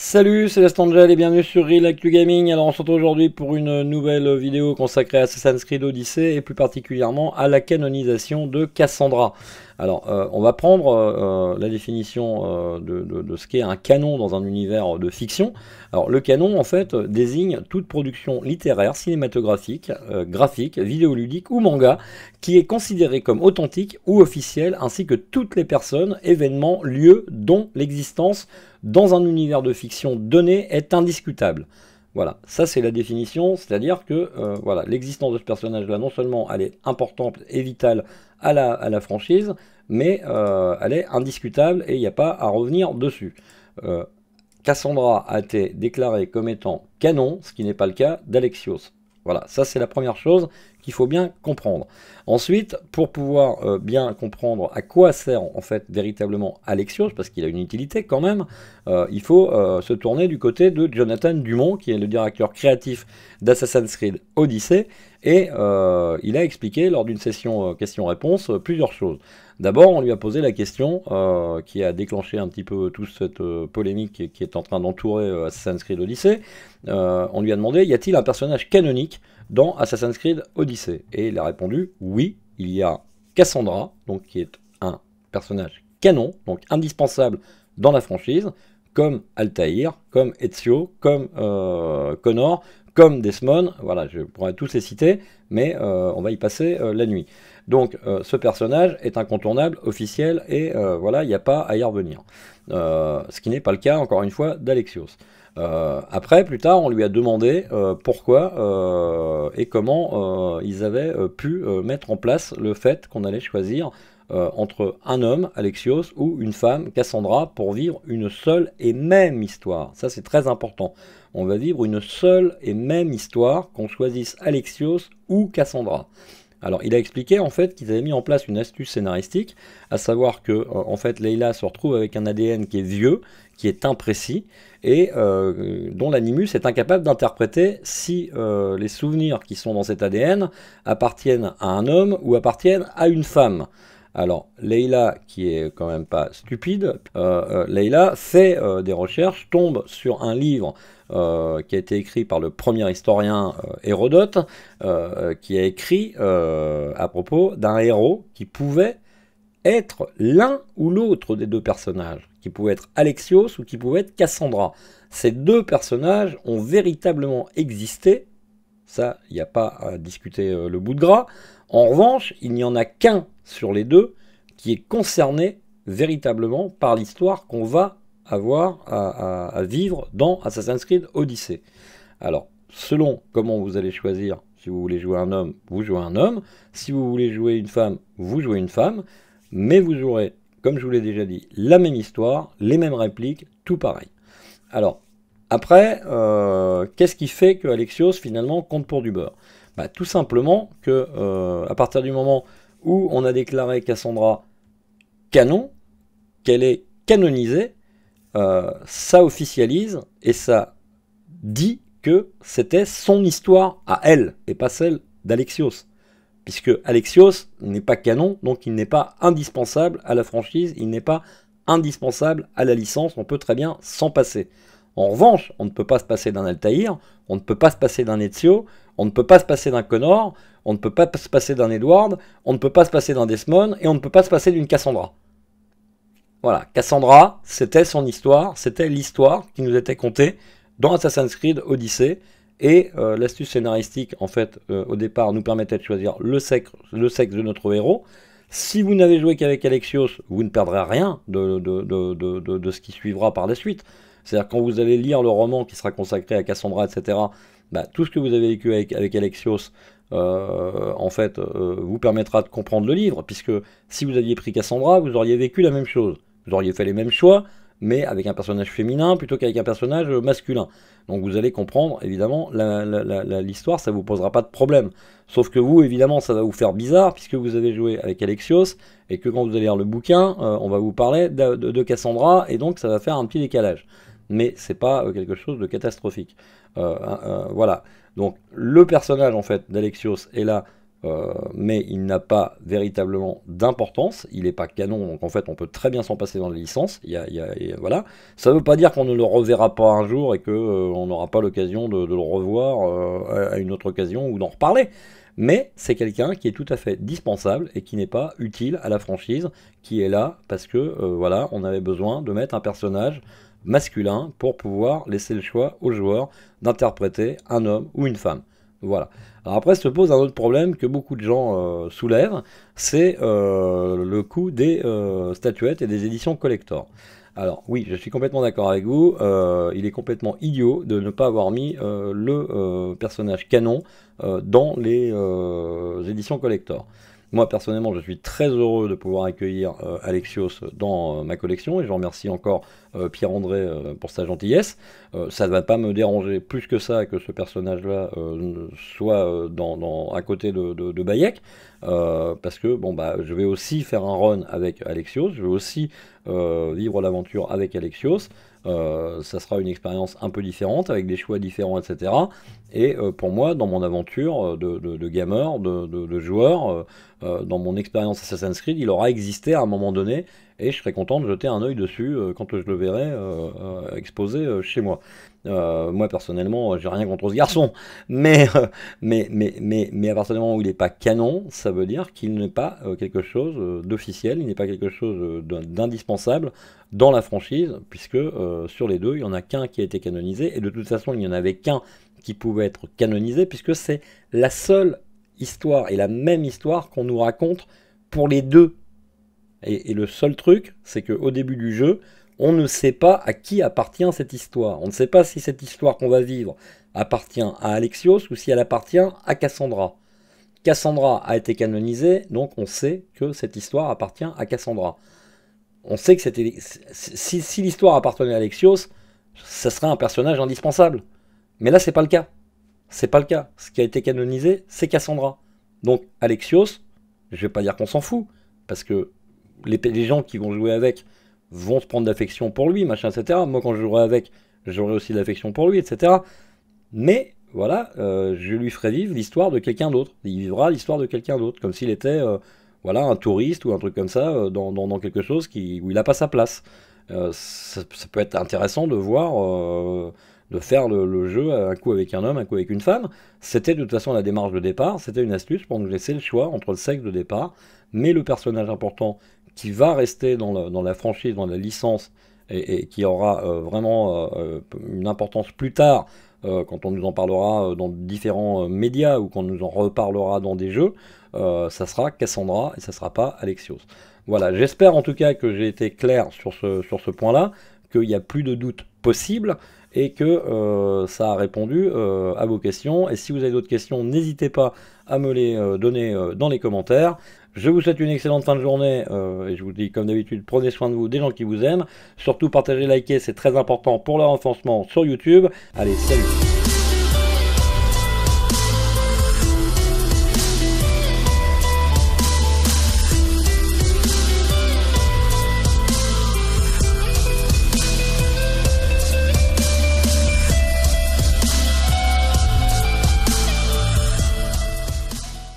Salut, c'est Angel et bienvenue sur Real Actu Gaming. Alors on se retrouve aujourd'hui pour une nouvelle vidéo consacrée à Assassin's Creed Odyssey et plus particulièrement à la canonisation de Cassandra. Alors, euh, on va prendre euh, euh, la définition de, de, ce qu'est un canon dans un univers de fiction. Alors, le canon, en fait, désigne toute production littéraire, cinématographique, graphique, vidéoludique ou manga qui est considérée comme authentique ou officielle, ainsi que toutes les personnes, événements, lieux dont l'existence dans un univers de fiction donné est indiscutable. Voilà, ça c'est la définition, c'est-à-dire que euh, voilà, l'existence de ce personnage-là, non seulement elle est importante et vitale à la, franchise, mais euh, elle est indiscutable et il n'y a pas à revenir dessus. Euh, Cassandra a été déclarée comme étant canon, ce qui n'est pas le cas d'Alexios. Voilà, ça c'est la première chose qu'il faut bien comprendre. Ensuite, pour pouvoir euh, bien comprendre à quoi sert en fait véritablement Alexios, parce qu'il a une utilité quand même, euh, il faut euh, se tourner du côté de Jonathan Dumont, qui est le directeur créatif d'Assassin's Creed Odyssey, et euh, il a expliqué lors d'une session euh, questions-réponses euh, plusieurs choses. D'abord, on lui a posé la question qui a déclenché un petit peu toute cette polémique qui, est en train d'entourer Assassin's Creed Odyssey. on lui a demandé, y a-t-il un personnage canonique dans Assassin's Creed Odyssey Et il a répondu, oui, il y a Cassandra, donc qui est un personnage canon, donc indispensable dans la franchise, comme Altaïr, comme Ezio, comme Connor, comme Desmond, voilà, je pourrais tous les citer, mais euh, on va y passer euh, la nuit. Donc euh, ce personnage est incontournable, officiel, et voilà, il n'y a pas à y revenir. ce qui n'est pas le cas, encore une fois, d'Alexios. Euh, après, plus tard, on lui a demandé euh, pourquoi euh, et comment ils avaient pu mettre en place le fait qu'on allait choisir entre un homme, Alexios, ou une femme, Cassandra, pour vivre une seule et même histoire. Ça, c'est très important. On va vivre une seule et même histoire, qu'on choisisse Alexios ou Cassandra. Alors, il a expliqué en fait qu'ils avaient mis en place une astuce scénaristique, à savoir que en fait Leila se retrouve avec un ADN qui est vieux qui est imprécis et euh, dont l'animus est incapable d'interpréter si euh, les souvenirs qui sont dans cet ADN appartiennent à un homme ou appartiennent à une femme. Alors, Leila, qui est quand même pas stupide, euh, Leila fait des recherches, tombe sur un livre qui a été écrit par le premier historien Hérodote, qui a écrit à propos d'un héros qui pouvait être l'un ou l'autre des deux personnages, qui pouvait être Alexios ou qui pouvait être Cassandra. Ces deux personnages ont véritablement existé, ça, il n'y a pas à discuter euh, le bout de gras. En revanche, il n'y en a qu'un sur les deux qui est concerné véritablement par l'histoire qu'on va avoir à, à, vivre dans Assassin's Creed Odyssey. Alors, selon comment vous allez choisir, si vous voulez jouer un homme, vous jouez un homme, si vous voulez jouer une femme, vous jouez une femme, mais vous aurez, comme je vous l'ai déjà dit, la même histoire, les mêmes répliques, tout pareil. Alors, après, euh, qu'est-ce qui fait que Alexios finalement compte pour du beurre bah, Tout simplement que euh, à partir du moment où on a déclaré Cassandra canon, qu'elle est canonisée, euh, ça officialise et ça dit que c'était son histoire à elle et pas celle d'Alexios puisque Alexios n'est pas canon, donc il n'est pas indispensable à la franchise, il n'est pas indispensable à la licence, on peut très bien s'en passer. En revanche, on ne peut pas se passer d'un Altaïr, on ne peut pas se passer d'un Ezio, on ne peut pas se passer d'un Connor, on ne peut pas se passer d'un Edward, on ne peut pas se passer d'un Desmond, et on ne peut pas se passer d'une Cassandra. Voilà, Cassandra, c'était son histoire, c'était l'histoire qui nous était contée dans Assassin's Creed Odyssey, et euh, l'astuce scénaristique, en fait, euh, au départ, nous permettait de choisir le sexe, le sexe de notre héros. Si vous n'avez joué qu'avec Alexios, vous ne perdrez rien de, de, de, de, ce qui suivra par la suite. C'est-à-dire quand vous allez lire le roman qui sera consacré à Cassandra, etc., bah, tout ce que vous avez vécu avec, avec Alexios, euh, en fait, vous permettra de comprendre le livre, puisque si vous aviez pris Cassandra, vous auriez vécu la même chose. Vous auriez fait les mêmes choix, mais avec un personnage féminin plutôt qu'avec un personnage masculin. Donc vous allez comprendre, évidemment, l'histoire, ça ne vous posera pas de problème. Sauf que vous, évidemment, ça va vous faire bizarre, puisque vous avez joué avec Alexios, et que quand vous allez lire le bouquin, euh, on va vous parler de, Cassandra, et donc ça va faire un petit décalage. Mais ce n'est pas euh, quelque chose de catastrophique. Euh, hein, voilà. Donc le personnage, en fait, d'Alexios est là euh, mais il n'a pas véritablement d'importance. Il n'est pas canon, donc en fait, on peut très bien s'en passer dans les licences. voilà. Ça ne veut pas dire qu'on ne le reverra pas un jour et qu'on euh, n'aura pas l'occasion de, le revoir euh, à une autre occasion ou d'en reparler. Mais c'est quelqu'un qui est tout à fait dispensable et qui n'est pas utile à la franchise, qui est là parce que voilà, on avait besoin de mettre un personnage masculin pour pouvoir laisser le choix aux joueurs d'interpréter un homme ou une femme. Voilà. Alors après se pose un autre problème que beaucoup de gens euh, soulèvent, c'est euh, le coût des euh, statuettes et des éditions collector. Alors oui, je suis complètement d'accord avec vous, il est complètement idiot de ne pas avoir mis le personnage canon dans les éditions collector. Moi, personnellement, je suis très heureux de pouvoir accueillir euh, Alexios dans euh, ma collection et je remercie encore euh, Pierre-André pour sa gentillesse. ça ne va pas me déranger plus que ça que ce personnage-là soit dans, à côté de, de Bayek. parce que bon bah je vais aussi faire un run avec Alexios, je vais aussi vivre l'aventure avec Alexios. Euh, ça sera une expérience un peu différente, avec des choix différents, etc. Et euh, pour moi, dans mon aventure euh, de, gamer, de joueur, dans mon expérience Assassin's Creed, il aura existé à un moment donné et je serais content de jeter un œil dessus euh, quand je le verrai euh, euh, exposé chez moi. moi personnellement, j'ai rien contre ce garçon, mais, mais, mais, mais, mais à partir du moment où il n'est pas canon, ça veut dire qu'il n'est pas quelque chose d'officiel, il n'est pas quelque chose d'indispensable dans la franchise, puisque sur les deux, il n'y en a qu'un qui a été canonisé, et de toute façon, il n'y en avait qu'un qui pouvait être canonisé, puisque c'est la seule histoire et la même histoire qu'on nous raconte pour les deux et, le seul truc, c'est qu'au début du jeu, on ne sait pas à qui appartient cette histoire. On ne sait pas si cette histoire qu'on va vivre appartient à Alexios ou si elle appartient à Cassandra. Cassandra a été canonisée, donc on sait que cette histoire appartient à Cassandra. On sait que si, l'histoire appartenait à Alexios, ça serait un personnage indispensable. Mais là, c'est pas le cas. C'est pas le cas. Ce qui a été canonisé, c'est Cassandra. Donc Alexios, je vais pas dire qu'on s'en fout, parce que les, gens qui vont jouer avec vont se prendre d'affection pour lui, machin, etc. Moi, quand je jouerai avec, j'aurai aussi de l'affection pour lui, etc. Mais voilà, euh, je lui ferai vivre l'histoire de quelqu'un d'autre. Il vivra l'histoire de quelqu'un d'autre, comme s'il était euh, voilà, un touriste ou un truc comme ça euh, dans, dans, quelque chose qui, où il n'a pas sa place. Ça, peut être intéressant de voir, de faire le, jeu un coup avec un homme, un coup avec une femme. C'était de toute façon la démarche de départ, c'était une astuce pour nous laisser le choix entre le sexe de départ, mais le personnage important qui va rester dans la, franchise, dans la licence, et, qui aura euh, vraiment euh, une importance plus tard, euh, quand on nous en parlera dans différents médias ou on nous en reparlera dans des jeux, ça sera Cassandra et ça sera pas Alexios. Voilà, j'espère en tout cas que j'ai été clair sur ce, sur ce point-là, qu'il n'y a plus de doute possible et que ça a répondu à vos questions. Et si vous avez d'autres questions, n'hésitez pas à me les donner dans les commentaires. Je vous souhaite une excellente fin de journée euh, et je vous dis comme d'habitude, prenez soin de vous, des gens qui vous aiment. Surtout partagez, likez, c'est très important pour leur renforcement sur YouTube. Allez, salut